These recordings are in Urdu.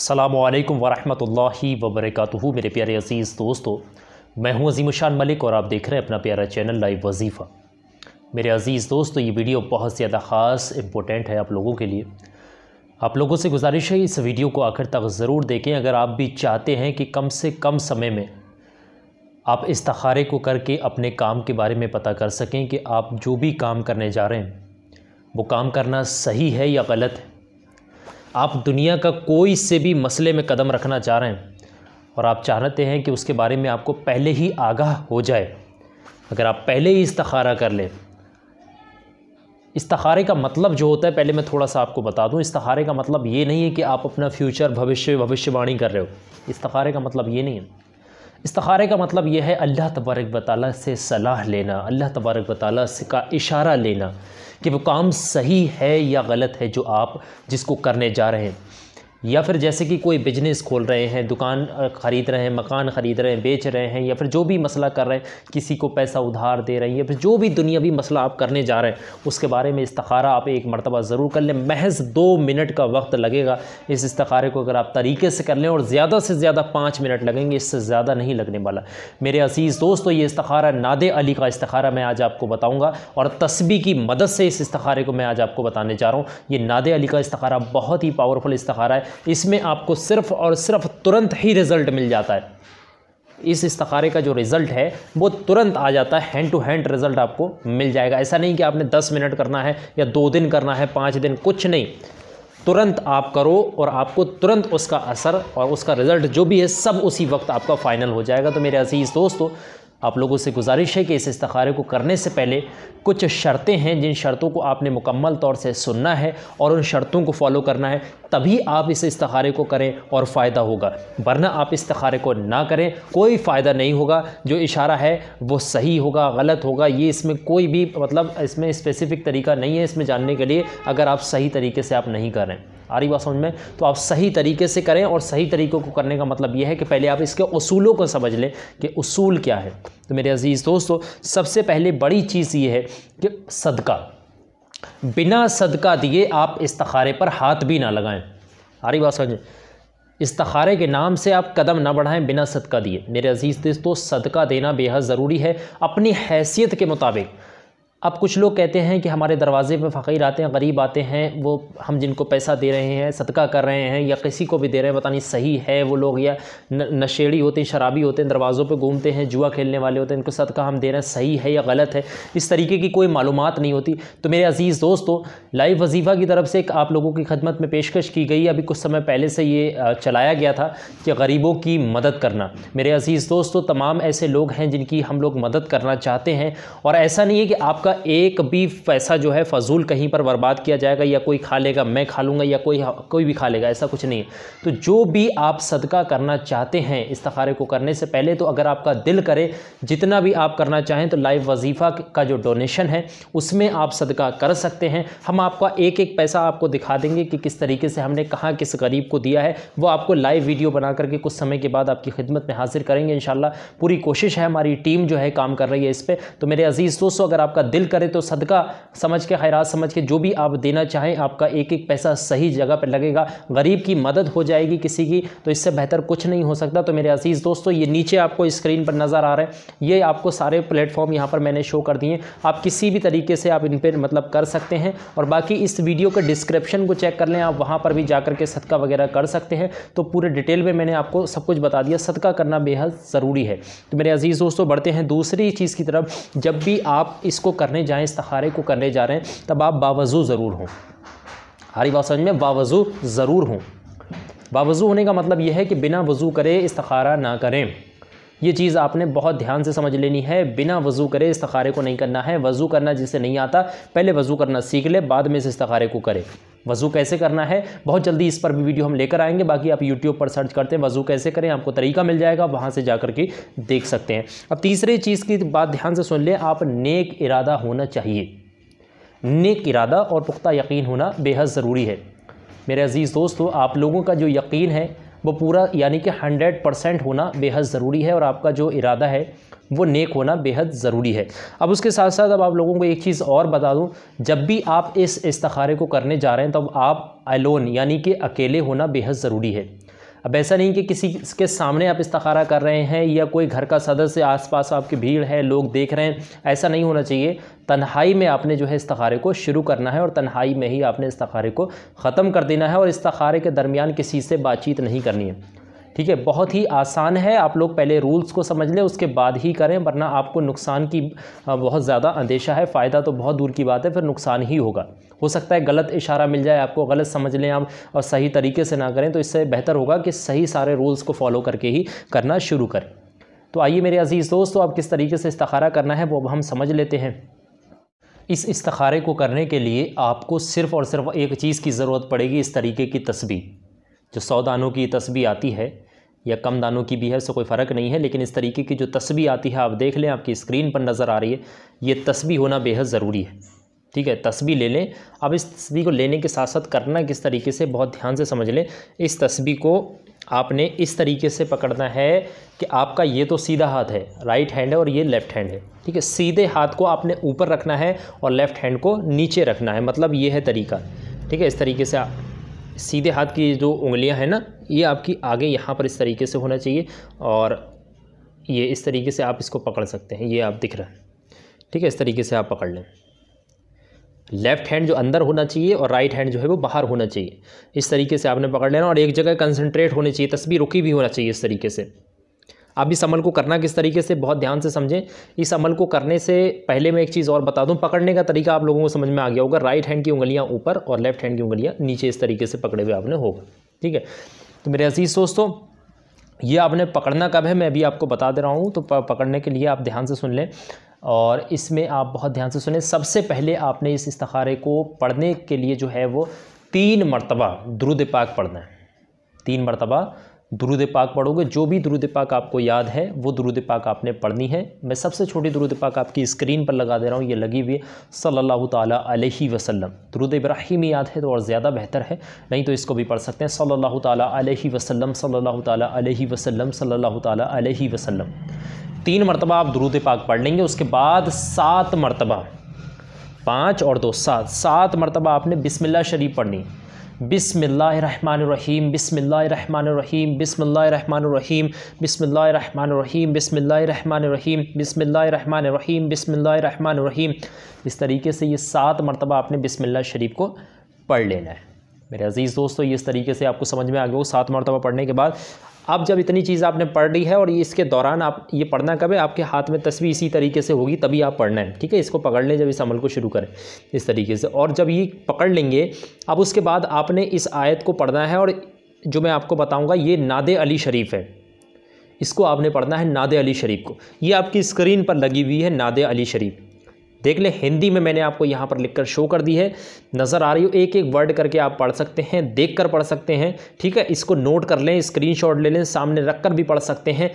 السلام علیکم ورحمۃ اللہ وبرکاتہ میرے پیارے عزیز دوستو میں ہوں عظیم الشان ملک اور آپ دیکھ رہے ہیں اپنا پیارا چینل لائیو وظیفہ میرے عزیز دوستو یہ ویڈیو بہت زیادہ خاص امپورٹنٹ ہے آپ لوگوں کے لیے آپ لوگوں سے گزارش ہے اس ویڈیو کو آخر تک ضرور دیکھیں اگر آپ بھی چاہتے ہیں کہ کم سے کم سمے میں آپ استخارے کو کر کے اپنے کام کے بارے میں پتہ کر سکیں کہ آپ جو بھی کام کرنے جا رہے ہیں وہ کام کرنا صحیح ہے یا غلط ہے آپ دنیا کا کوئی سے بھی مسئلے میں قدم رکھنا چاہ رہے ہیں اور آپ چاہتے ہیں کہ اس کے بارے میں آپ کو پہلے ہی آگاہ ہو جائے اگر آپ پہلے ہی استخارہ کر لیں استخارے کا مطلب جو ہوتا ہے پہلے میں تھوڑا سا آپ کو بتا دوں استخارے کا مطلب یہ نہیں ہے کہ آپ اپنا فیوچر بھوشیہ بھوشیہ بانی کر رہے ہو استخارے کا مطلب یہ نہیں ہے استخارے کا مطلب یہ ہے اللہ تبارک و تعالیٰ سے صلاح لینا اللہ تبارک و تعالیٰ سے کا اشارہ لینا کہ وہ کام صحیح ہے یا غلط ہے جو آپ جس کو کرنے جا رہے ہیں یا پھر جیسے کہ کوئی بزنس کھول رہے ہیں دکان خرید رہے ہیں مکان خرید رہے ہیں بیچ رہے ہیں یا پھر جو بھی مسئلہ کر رہے ہیں کسی کو پیسہ ادھار دے رہے ہیں یا پھر جو بھی دنیاوی مسئلہ آپ کرنے جا رہے ہیں اس کے بارے میں استخارہ آپ ایک مرتبہ ضرور کر لیں محض دو منٹ کا وقت لگے گا اس استخارے کو اگر آپ طریقے سے کر لیں اور زیادہ سے زیادہ پانچ منٹ لگیں گے اس سے زیادہ نہیں لگنے والا میرے عزیز دوستو یہ استخارہ ناد نادے علی کا استخارہ میں آج آپ کو بتاؤں گا اور تصبی کی مدد سے اس استخارے کو میں آج آپ کو بتانے جا رہا ہوں یہ نادے علی کا استخارہ بہت ہی پاورفل استخارہ ہے اس میں آپ کو صرف اور صرف ترنت ہی رزلٹ مل جاتا ہے اس استخارے کا جو ریزلٹ ہے وہ ترنت آ جاتا ہے ہینڈ ٹو ہینڈ ریزلٹ آپ کو مل جائے گا ایسا نہیں کہ آپ نے دس منٹ کرنا ہے یا دو دن کرنا ہے پانچ دن کچھ نہیں ترنت آپ کرو اور آپ کو ترنت اس کا اثر اور اس کا ریزلٹ جو بھی ہے سب اسی وقت آپ کا فائنل ہو جائے گا تو میرے عزیز دوستو آپ لوگوں سے گزارش ہے کہ اس استخارے کو کرنے سے پہلے کچھ شرطیں ہیں جن شرطوں کو آپ نے مکمل طور سے سننا ہے اور ان شرطوں کو فالو کرنا ہے تبھی آپ اس استخارے کو کریں اور فائدہ ہوگا ورنہ آپ استخارے کو نہ کریں کوئی فائدہ نہیں ہوگا جو اشارہ ہے وہ صحیح ہوگا غلط ہوگا یہ اس میں کوئی بھی مطلب اس میں اسپیسیفک طریقہ نہیں ہے اس میں جاننے کے لیے اگر آپ صحیح طریقے سے آپ نہیں کریں رہی بات سمجھ میں تو آپ صحیح طریقے سے کریں اور صحیح طریقوں کو کرنے کا مطلب یہ ہے کہ پہلے آپ اس کے اصولوں کو سمجھ لیں کہ اصول کیا ہے تو میرے عزیز دوستو سب سے پہلے بڑی چیز یہ ہے کہ صدقہ بنا صدقہ دیے آپ استخارے پر ہاتھ بھی نہ لگائیں رہی بات سمجھیں استخارے کے نام سے آپ قدم نہ بڑھائیں بنا صدقہ دیے میرے عزیز دوستو صدقہ دینا حد ضروری ہے اپنی حیثیت کے مطابق اب کچھ لوگ کہتے ہیں کہ ہمارے دروازے پہ فقیر آتے ہیں غریب آتے ہیں وہ ہم جن کو پیسہ دے رہے ہیں صدقہ کر رہے ہیں یا کسی کو بھی دے رہے ہیں پتہ نہیں صحیح ہے وہ لوگ یا نشیڑی ہوتے ہیں شرابی ہوتے ہیں دروازوں پہ گھومتے ہیں جوا کھیلنے والے ہوتے ہیں ان کو صدقہ ہم دے رہے ہیں صحیح ہے یا غلط ہے اس طریقے کی کوئی معلومات نہیں ہوتی تو میرے عزیز دوستو لائیو وظیفہ کی طرف سے ایک آپ لوگوں کی خدمت میں پیشکش کی گئی ابھی کچھ سمے پہلے سے یہ چلایا گیا تھا کہ غریبوں کی مدد کرنا میرے عزیز دوستو تمام ایسے لوگ ہیں جن کی ہم لوگ مدد کرنا چاہتے ہیں اور ایسا نہیں ہے کہ آپ کا کا ایک بھی پیسہ جو ہے فضول کہیں پر برباد کیا جائے گا یا کوئی کھا لے گا میں کھا لوں گا یا کوئی ہاں، کوئی بھی کھا لے گا ایسا کچھ نہیں تو جو بھی آپ صدقہ کرنا چاہتے ہیں استخارے کو کرنے سے پہلے تو اگر آپ کا دل کرے جتنا بھی آپ کرنا چاہیں تو لائیو وظیفہ کا جو ڈونیشن ہے اس میں آپ صدقہ کر سکتے ہیں ہم آپ کا ایک ایک پیسہ آپ کو دکھا دیں گے کہ کس طریقے سے ہم نے کہاں کس غریب کو دیا ہے وہ آپ کو لائیو ویڈیو بنا کر کے کچھ سمے کے بعد آپ کی خدمت میں حاضر کریں گے انشاءاللہ پوری کوشش ہے ہماری ٹیم جو ہے کام کر رہی ہے اس پہ تو میرے عزیز دوستو اگر آپ کا دل دل کرے تو صدقہ سمجھ کے خیرات سمجھ کے جو بھی آپ دینا چاہیں آپ کا ایک ایک پیسہ صحیح جگہ پر لگے گا غریب کی مدد ہو جائے گی کسی کی تو اس سے بہتر کچھ نہیں ہو سکتا تو میرے عزیز دوستو یہ نیچے آپ کو اسکرین پر نظر آ رہے ہیں یہ آپ کو سارے پلیٹ فارم یہاں پر میں نے شو کر دیے آپ کسی بھی طریقے سے آپ ان مطلب کر سکتے ہیں اور باقی اس ویڈیو کے ڈسکرپشن کو چیک کر لیں آپ وہاں پر بھی جا کر کے صدقہ وغیرہ کر سکتے ہیں تو پورے ڈیٹیل میں میں نے آپ کو سب کچھ بتا دیا صدقہ کرنا بے حد ضروری ہے تو میرے عزیز دوستو بڑھتے ہیں دوسری چیز کی طرف جب بھی آپ اس کو کر کرنے جائیں استخارے کو کرنے جا رہے ہیں تب آپ باوضو ضرور ہوں ہاری بات سمجھ میں باوضو ضرور ہوں باوضو ہونے کا مطلب یہ ہے کہ بنا وضو کرے استخارہ نہ کریں یہ چیز آپ نے بہت دھیان سے سمجھ لینی ہے بنا وضو کرے استخارے کو نہیں کرنا ہے وضو کرنا جس سے نہیں آتا پہلے وضو کرنا سیکھ لے بعد میں اس استخارے کو کرے وضو کیسے کرنا ہے بہت جلدی اس پر بھی ویڈیو ہم لے کر آئیں گے باقی آپ یوٹیوب پر سرچ کرتے ہیں وضو کیسے کریں آپ کو طریقہ مل جائے گا وہاں سے جا کر کے دیکھ سکتے ہیں اب تیسرے چیز کی بات دھیان سے سن لیں آپ نیک ارادہ ہونا چاہیے نیک ارادہ اور پختہ یقین ہونا بے حد ضروری ہے میرے عزیز دوستو آپ لوگوں کا جو یقین ہے وہ پورا یعنی کہ ہنڈریڈ پرسینٹ ہونا بے حد ضروری ہے اور آپ کا جو ارادہ ہے وہ نیک ہونا بے حد ضروری ہے اب اس کے ساتھ ساتھ اب آپ لوگوں کو ایک چیز اور بتا دوں جب بھی آپ اس استخارے کو کرنے جا رہے ہیں تب آپ ایلون یعنی کہ اکیلے ہونا بے حد ضروری ہے اب ایسا نہیں کہ کسی کے سامنے آپ استخارہ کر رہے ہیں یا کوئی گھر کا صدر سے آس پاس آپ کی بھیڑ ہے لوگ دیکھ رہے ہیں ایسا نہیں ہونا چاہیے تنہائی میں آپ نے جو ہے استخارے کو شروع کرنا ہے اور تنہائی میں ہی آپ نے استخارے کو ختم کر دینا ہے اور استخارے کے درمیان کسی سے بات چیت نہیں کرنی ہے ٹھیک ہے بہت ہی آسان ہے آپ لوگ پہلے رولز کو سمجھ لیں اس کے بعد ہی کریں ورنہ آپ کو نقصان کی بہت زیادہ اندیشہ ہے فائدہ تو بہت دور کی بات ہے پھر نقصان ہی ہوگا ہو سکتا ہے غلط اشارہ مل جائے آپ کو غلط سمجھ لیں آپ اور صحیح طریقے سے نہ کریں تو اس سے بہتر ہوگا کہ صحیح سارے رولز کو فالو کر کے ہی کرنا شروع کریں تو آئیے میرے عزیز دوست تو آپ کس طریقے سے استخارہ کرنا ہے وہ اب ہم سمجھ لیتے ہیں اس استخارے کو کرنے کے لیے آپ کو صرف اور صرف ایک چیز کی ضرورت پڑے گی اس طریقے کی تسبیح جو سو دانوں کی تسبیح آتی ہے یا کم دانوں کی بھی ہے اس سے کوئی فرق نہیں ہے لیکن اس طریقے کی جو تسبیح آتی ہے آپ دیکھ لیں آپ کی اسکرین پر نظر آ رہی ہے یہ تسبیح ہونا بے حد ضروری ہے ٹھیک ہے تسبیح لے لیں اب اس تسبیح کو لینے کے ساتھ ساتھ کرنا کس طریقے سے بہت دھیان سے سمجھ لیں اس تسبیح کو آپ نے اس طریقے سے پکڑنا ہے کہ آپ کا یہ تو سیدھا ہاتھ ہے رائٹ ہینڈ ہے اور یہ لیفٹ ہینڈ ہے ٹھیک ہے سیدھے ہاتھ کو آپ نے اوپر رکھنا ہے اور لیفٹ ہینڈ کو نیچے رکھنا ہے مطلب یہ ہے طریقہ ٹھیک ہے اس طریقے سے سیدھے ہاتھ کی جو انگلیاں ہیں نا یہ آپ کی آگے یہاں پر اس طریقے سے ہونا چاہیے اور یہ اس طریقے سے آپ اس کو پکڑ سکتے ہیں یہ آپ دکھ رہے ہیں ٹھیک ہے اس طریقے سے آپ پکڑ لیں لیفٹ ہینڈ جو اندر ہونا چاہیے اور رائٹ ہینڈ جو ہے وہ باہر ہونا چاہیے اس طریقے سے آپ نے پکڑ لینا اور ایک جگہ کنسنٹریٹ ہونی چاہیے تصویر رکی بھی ہونا چاہیے اس طریقے سے آپ اس عمل کو کرنا کس طریقے سے بہت دھیان سے سمجھیں اس عمل کو کرنے سے پہلے میں ایک چیز اور بتا دوں پکڑنے کا طریقہ آپ لوگوں کو سمجھ میں آگیا ہوگا رائٹ ہینڈ کی انگلیاں اوپر اور لیفٹ ہینڈ کی انگلیاں نیچے اس طریقے سے پکڑے ہوئے آپ نے ہوگا ٹھیک ہے تو میرے عزیز دوستو یہ آپ نے پکڑنا کب ہے میں ابھی آپ کو بتا دے رہا ہوں تو پکڑنے کے لیے آپ دھیان سے سن لیں اور اس میں آپ بہت دھیان سے سنیں سب سے پہلے آپ نے اس استخارے کو پڑھنے کے لیے جو ہے وہ تین مرتبہ درود پاک پڑھنا ہے تین مرتبہ درود پاک پڑھو گے جو بھی درود پاک آپ کو یاد ہے وہ درود پاک آپ نے پڑھنی ہے میں سب سے چھوٹی درود پاک آپ کی اسکرین پر لگا دے رہا ہوں یہ لگی ہوئی صلی اللہ تعالیٰ علیہ وسلم درود ابراہیم یاد ہے تو اور زیادہ بہتر ہے نہیں تو اس کو بھی پڑھ سکتے ہیں صلی اللہ تعالیٰ علیہ وسلم صلی اللہ تعالیٰ علیہ وسلم صلی اللہ تعالیٰ علیہ وسلم تین مرتبہ آپ درود پاک پڑھ لیں گے اس کے بعد سات مرتبہ پانچ اور دو سات سات مرتبہ آپ نے بسم اللہ شریف پڑھنی بسم اللہ الرحمن الرحیم بسم اللہ الرحمن الرحیم بسم اللہ الرحمن الرحیم بسم اللہ الرحمن الرحیم بسم اللہ الرحمن الرحیم بسم اللہ الرحمن الرحیم بسم اللہ الرحمن الرحیم اس طریقے سے یہ سات مرتبہ آپ نے بسم اللہ شریف کو پڑھ لینا ہے میرے عزیز دوستو یہ اس طریقے سے آپ کو سمجھ میں آ ہو سات مرتبہ پڑھنے کے بعد اب جب اتنی چیز آپ نے پڑھ لی ہے اور اس کے دوران آپ یہ پڑھنا کب ہے آپ کے ہاتھ میں تصویر اسی طریقے سے ہوگی تبھی آپ پڑھنا ہے ٹھیک ہے اس کو پکڑ لیں جب اس عمل کو شروع کریں اس طریقے سے اور جب یہ پکڑ لیں گے اب اس کے بعد آپ نے اس آیت کو پڑھنا ہے اور جو میں آپ کو بتاؤں گا یہ ناد علی شریف ہے اس کو آپ نے پڑھنا ہے ناد علی شریف کو یہ آپ کی اسکرین پر لگی ہوئی ہے ناد علی شریف دیکھ لیں ہندی میں میں نے آپ کو یہاں پر لکھ کر شو کر دی ہے نظر آ رہی ہو ایک ایک ورڈ کر کے آپ پڑھ سکتے ہیں دیکھ کر پڑھ سکتے ہیں ٹھیک ہے اس کو نوٹ کر لیں اسکرین شاٹ لے لیں سامنے رکھ کر بھی پڑھ سکتے ہیں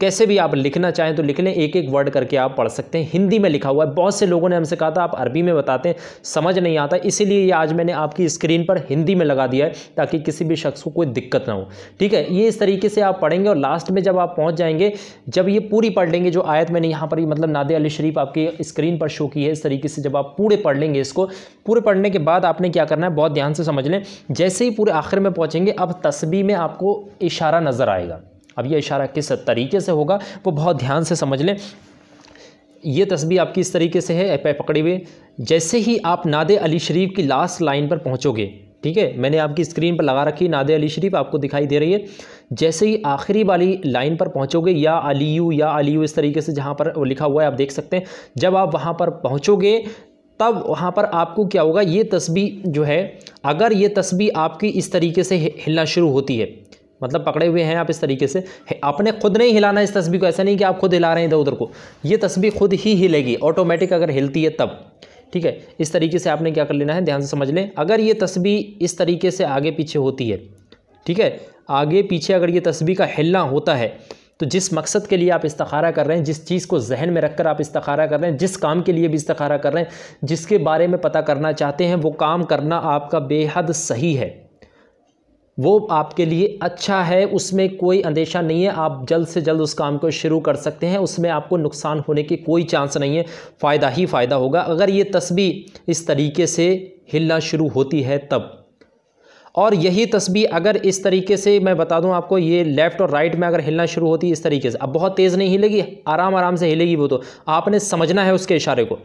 کیسے بھی آپ لکھنا چاہیں تو لکھ لیں ایک ایک ورڈ کر کے آپ پڑھ سکتے ہیں ہندی میں لکھا ہوا ہے بہت سے لوگوں نے ہم سے کہا تھا آپ عربی میں بتاتے ہیں سمجھ نہیں آتا اسی لیے یہ آج میں نے آپ کی اسکرین پر ہندی میں لگا دیا ہے تاکہ کسی بھی شخص کو کوئی دقت نہ ہو ٹھیک ہے یہ اس طریقے سے آپ پڑھیں گے اور لاسٹ میں جب آپ پہنچ جائیں گے جب یہ پوری پڑھ لیں گے جو آیت میں نے یہاں پر مطلب ناد علی شریف آپ کی اسکرین پر شو کی ہے اس طریقے سے جب آپ پورے پڑھ لیں گے اس کو پورے پڑھنے کے بعد آپ نے کیا کرنا ہے بہت دھیان سے سمجھ لیں جیسے ہی پورے آخر میں پہنچیں گے اب تسبیح میں آپ کو اشارہ نظر آئے گا اب یہ اشارہ کس طریقے سے ہوگا وہ بہت دھیان سے سمجھ لیں یہ تسبیح آپ کی اس طریقے سے ہے پکڑے ہوئے جیسے ہی آپ ناد علی شریف کی لاسٹ لائن پر پہنچو گے ٹھیک ہے میں نے آپ کی اسکرین پر لگا رکھی نادے علی شریف آپ کو دکھائی دے رہی ہے جیسے ہی آخری والی لائن پر پہنچو گے یا علیو یا علیو اس طریقے سے جہاں پر لکھا ہوا ہے آپ دیکھ سکتے ہیں جب آپ وہاں پر پہنچو گے تب وہاں پر آپ کو کیا ہوگا یہ تسبیح جو ہے اگر یہ تسبیح آپ کی اس طریقے سے ہلنا شروع ہوتی ہے مطلب پکڑے ہوئے ہیں آپ اس طریقے سے آپ نے خود نہیں ہلانا اس تسبیح کو ایسا نہیں کہ آپ خود ہلا رہے ہیں تو ادھر کو یہ تسبیح خود ہی ہلے گی آٹومیٹک اگر ہلتی ہے تب ٹھیک ہے اس طریقے سے آپ نے کیا کر لینا ہے دھیان سے سمجھ لیں اگر یہ تسبیح اس طریقے سے آگے پیچھے ہوتی ہے ٹھیک ہے آگے پیچھے اگر یہ تسبیح کا ہلنا ہوتا ہے تو جس مقصد کے لیے آپ استخارہ کر رہے ہیں جس چیز کو ذہن میں رکھ کر آپ استخارہ کر رہے ہیں جس کام کے لیے بھی استخارہ کر رہے ہیں جس کے بارے میں پتہ کرنا چاہتے ہیں وہ کام کرنا آپ کا بے حد صحیح ہے وہ آپ کے لیے اچھا ہے اس میں کوئی اندیشہ نہیں ہے آپ جلد سے جلد اس کام کو شروع کر سکتے ہیں اس میں آپ کو نقصان ہونے کی کوئی چانس نہیں ہے فائدہ ہی فائدہ ہوگا اگر یہ تسبیح اس طریقے سے ہلنا شروع ہوتی ہے تب اور یہی تسبیح اگر اس طریقے سے میں بتا دوں آپ کو یہ لیفٹ اور رائٹ میں اگر ہلنا شروع ہوتی اس طریقے سے اب بہت تیز نہیں ہلے گی آرام آرام سے ہلے گی وہ تو آپ نے سمجھنا ہے اس کے اشارے کو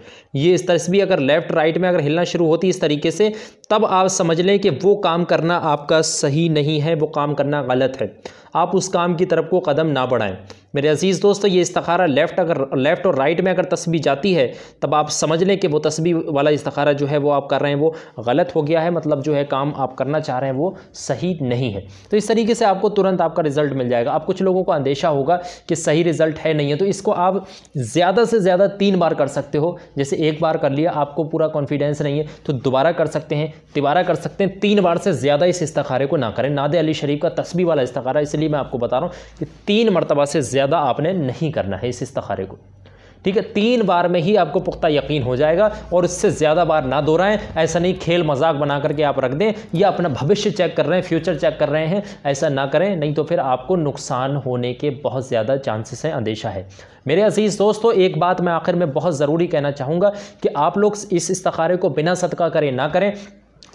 یہ اس تسبیح اگر لیفٹ رائٹ میں اگر ہلنا شروع ہوتی اس طریقے سے تب آپ سمجھ لیں کہ وہ کام کرنا آپ کا صحیح نہیں ہے وہ کام کرنا غلط ہے آپ اس کام کی طرف کو قدم نہ بڑھائیں میرے عزیز دوستو یہ استخارہ لیفٹ اگر لیفٹ اور رائٹ میں اگر تسبیح جاتی ہے تب آپ سمجھ لیں کہ وہ تسبیح والا استخارہ جو ہے وہ آپ کر رہے ہیں وہ غلط ہو گیا ہے مطلب جو ہے کام آپ کرنا چاہ رہے ہیں وہ صحیح نہیں ہے تو اس طریقے سے آپ کو ترنت آپ کا رزلٹ مل جائے گا آپ کچھ لوگوں کو اندیشہ ہوگا کہ صحیح رزلٹ ہے نہیں ہے تو اس کو آپ زیادہ سے زیادہ تین بار کر سکتے ہو جیسے ایک بار کر لیا آپ کو پورا کانفیڈینس نہیں ہے تو دوبارہ کر سکتے ہیں دوبارہ کر سکتے ہیں تین بار سے زیادہ اس استخارے کو نہ کریں ناد علی شریف کا تسبیح والا استخارہ اس لیے میں آپ کو بتا رہا ہوں کہ تین مرتبہ سے زیادہ زیادہ آپ نے نہیں کرنا ہے اس استخارے کو ٹھیک ہے تین بار میں ہی آپ کو پختہ یقین ہو جائے گا اور اس سے زیادہ بار نہ دہرائیں ایسا نہیں کھیل مذاق بنا کر کے آپ رکھ دیں یا اپنا بھوشیہ چیک کر رہے ہیں فیوچر چیک کر رہے ہیں ایسا نہ کریں نہیں تو پھر آپ کو نقصان ہونے کے بہت زیادہ چانسز ہیں اندیشہ ہے میرے عزیز دوستو ایک بات میں آخر میں بہت ضروری کہنا چاہوں گا کہ آپ لوگ اس استخارے کو بنا صدقہ کریں نہ کریں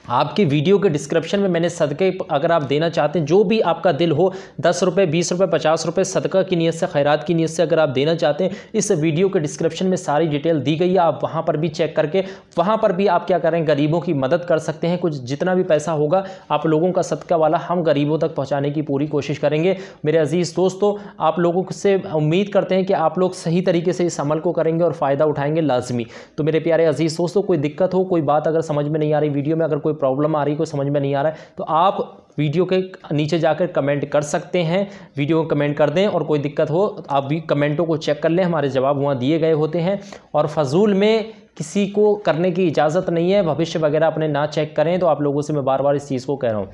آپ کی ویڈیو کے ڈسکرپشن میں میں نے صدقے اگر آپ دینا چاہتے ہیں جو بھی آپ کا دل ہو دس روپے بیس روپے پچاس روپے صدقہ کی نیت سے خیرات کی نیت سے اگر آپ دینا چاہتے ہیں اس ویڈیو کے ڈسکرپشن میں ساری ڈیٹیل دی گئی ہے آپ وہاں پر بھی چیک کر کے وہاں پر بھی آپ کیا کریں غریبوں کی مدد کر سکتے ہیں کچھ جتنا بھی پیسہ ہوگا آپ لوگوں کا صدقہ والا ہم غریبوں تک پہنچانے کی پوری کوشش کریں گے میرے عزیز دوستو آپ لوگوں سے امید کرتے ہیں کہ آپ لوگ صحیح طریقے سے اس عمل کو کریں گے اور فائدہ اٹھائیں گے لازمی تو میرے پیارے عزیز دوستوں کوئی دقت ہو کوئی بات اگر سمجھ میں نہیں آ رہی ویڈیو میں اگر کوئی کوئی پرابلم آ رہی کوئی سمجھ میں نہیں آ رہا ہے تو آپ ویڈیو کے نیچے جا کر کمنٹ کر سکتے ہیں ویڈیو کو کمنٹ کر دیں اور کوئی دقت ہو آپ بھی کمنٹوں کو چیک کر لیں ہمارے جواب وہاں دیے گئے ہوتے ہیں اور فضول میں کسی کو کرنے کی اجازت نہیں ہے بھوشیہ وغیرہ اپنے نہ چیک کریں تو آپ لوگوں سے میں بار بار اس چیز کو کہہ رہا ہوں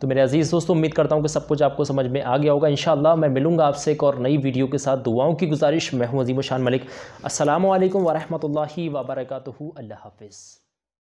تو میرے عزیز دوستوں امید کرتا ہوں کہ سب کچھ آپ کو سمجھ میں آ گیا ہوگا انشاءاللہ میں ملوں گا آپ سے ایک اور نئی ویڈیو کے ساتھ دعاؤں کی گزارش میں ہوں عظیم و شان ملک السلام علیکم ورحمۃ اللہ وبرکاتہ اللہ حافظ